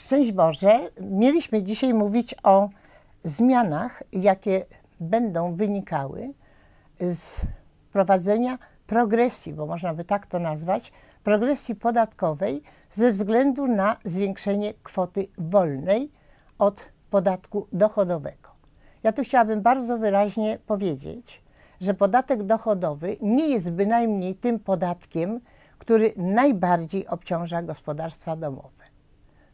Szczęść Boże, mieliśmy dzisiaj mówić o zmianach, jakie będą wynikały z prowadzenia progresji, bo można by tak to nazwać, progresji podatkowej ze względu na zwiększenie kwoty wolnej od podatku dochodowego. Ja tu chciałabym bardzo wyraźnie powiedzieć, że podatek dochodowy nie jest bynajmniej tym podatkiem, który najbardziej obciąża gospodarstwa domowe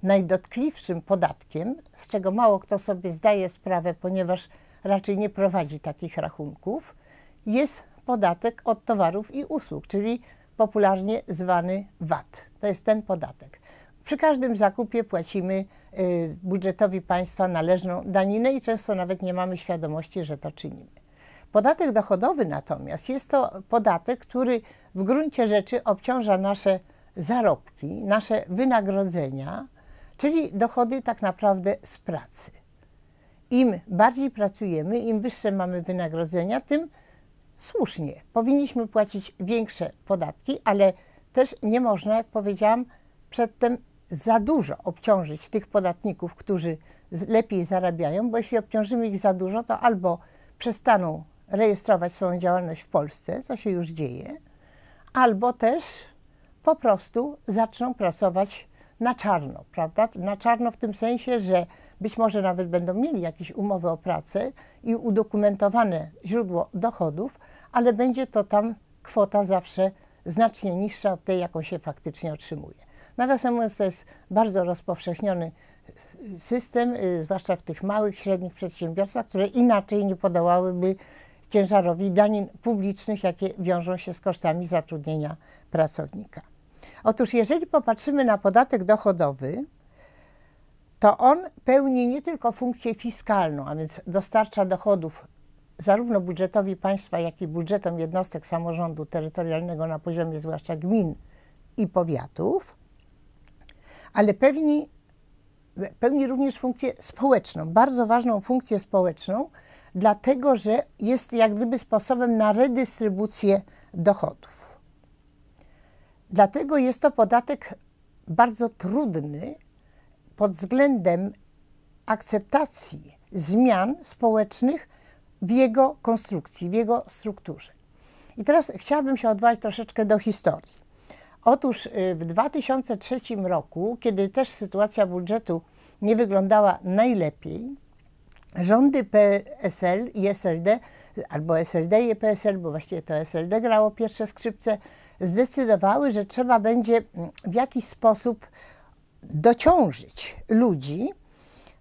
najdotkliwszym podatkiem, z czego mało kto sobie zdaje sprawę, ponieważ raczej nie prowadzi takich rachunków, jest podatek od towarów i usług, czyli popularnie zwany VAT. To jest ten podatek. Przy każdym zakupie płacimy y, budżetowi państwa należną daninę i często nawet nie mamy świadomości, że to czynimy. Podatek dochodowy natomiast jest to podatek, który w gruncie rzeczy obciąża nasze zarobki, nasze wynagrodzenia, czyli dochody tak naprawdę z pracy. Im bardziej pracujemy, im wyższe mamy wynagrodzenia, tym słusznie. Powinniśmy płacić większe podatki, ale też nie można, jak powiedziałam przedtem, za dużo obciążyć tych podatników, którzy lepiej zarabiają, bo jeśli obciążymy ich za dużo, to albo przestaną rejestrować swoją działalność w Polsce, co się już dzieje, albo też po prostu zaczną pracować na czarno, prawda? Na czarno w tym sensie, że być może nawet będą mieli jakieś umowy o pracę i udokumentowane źródło dochodów, ale będzie to tam kwota zawsze znacznie niższa od tej, jaką się faktycznie otrzymuje. Nawiasem mówiąc, to jest bardzo rozpowszechniony system, y, zwłaszcza w tych małych, średnich przedsiębiorstwach, które inaczej nie podołałyby ciężarowi danin publicznych, jakie wiążą się z kosztami zatrudnienia pracownika. Otóż jeżeli popatrzymy na podatek dochodowy, to on pełni nie tylko funkcję fiskalną, a więc dostarcza dochodów zarówno budżetowi państwa, jak i budżetom jednostek samorządu terytorialnego na poziomie zwłaszcza gmin i powiatów, ale pełni, pełni również funkcję społeczną, bardzo ważną funkcję społeczną, dlatego że jest jak gdyby sposobem na redystrybucję dochodów. Dlatego jest to podatek bardzo trudny pod względem akceptacji zmian społecznych w jego konstrukcji, w jego strukturze. I teraz chciałabym się odwołać troszeczkę do historii. Otóż y, w 2003 roku, kiedy też sytuacja budżetu nie wyglądała najlepiej, rządy PSL i SLD, albo SLD i PSL, bo właściwie to SLD grało pierwsze skrzypce, zdecydowały, że trzeba będzie mm, w jakiś sposób dociążyć ludzi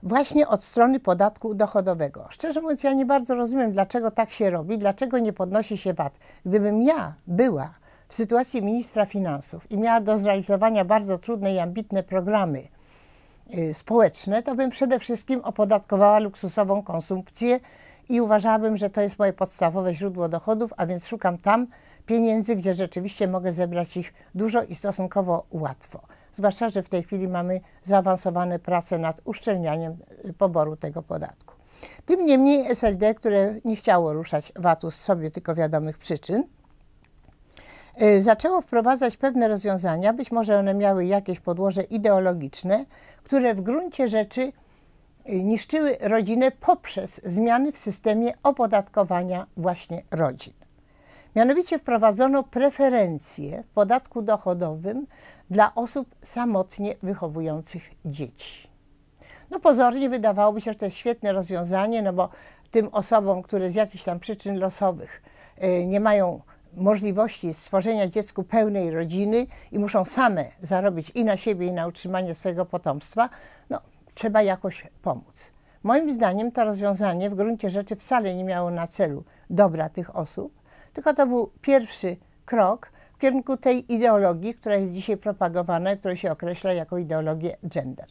właśnie od strony podatku dochodowego. Szczerze mówiąc, ja nie bardzo rozumiem, dlaczego tak się robi, dlaczego nie podnosi się VAT. Gdybym ja była w sytuacji ministra finansów i miała do zrealizowania bardzo trudne i ambitne programy y, społeczne, to bym przede wszystkim opodatkowała luksusową konsumpcję i uważałabym, że to jest moje podstawowe źródło dochodów, a więc szukam tam pieniędzy, gdzie rzeczywiście mogę zebrać ich dużo i stosunkowo łatwo. Zwłaszcza, że w tej chwili mamy zaawansowane prace nad uszczelnianiem y, poboru tego podatku. Tym niemniej SLD, które nie chciało ruszać VAT-u z sobie tylko wiadomych przyczyn, y, zaczęło wprowadzać pewne rozwiązania, być może one miały jakieś podłoże ideologiczne, które w gruncie rzeczy y, niszczyły rodzinę poprzez zmiany w systemie opodatkowania właśnie rodzin. Mianowicie wprowadzono preferencje w podatku dochodowym dla osób samotnie wychowujących dzieci. No pozornie wydawałoby się, że to jest świetne rozwiązanie, no bo tym osobom, które z jakichś tam przyczyn losowych y, nie mają możliwości stworzenia dziecku pełnej rodziny i muszą same zarobić i na siebie, i na utrzymanie swojego potomstwa, no trzeba jakoś pomóc. Moim zdaniem to rozwiązanie w gruncie rzeczy wcale nie miało na celu dobra tych osób, tylko to był pierwszy krok w kierunku tej ideologii, która jest dzisiaj propagowana, którą się określa jako ideologię gender.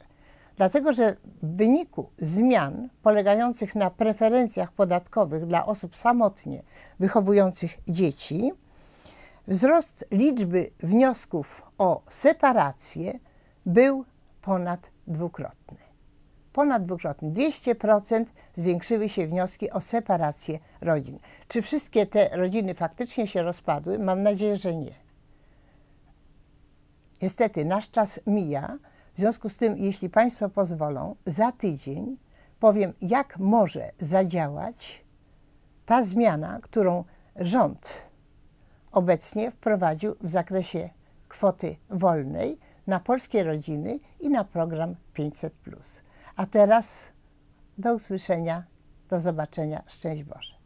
Dlatego, że w wyniku zmian polegających na preferencjach podatkowych dla osób samotnie wychowujących dzieci, wzrost liczby wniosków o separację był ponad dwukrotny ponad dwukrotnie, 200% zwiększyły się wnioski o separację rodzin. Czy wszystkie te rodziny faktycznie się rozpadły? Mam nadzieję, że nie. Niestety, nasz czas mija. W związku z tym, jeśli Państwo pozwolą, za tydzień powiem, jak może zadziałać ta zmiana, którą rząd obecnie wprowadził w zakresie kwoty wolnej na polskie rodziny i na program 500. A teraz do usłyszenia, do zobaczenia. Szczęść Boże.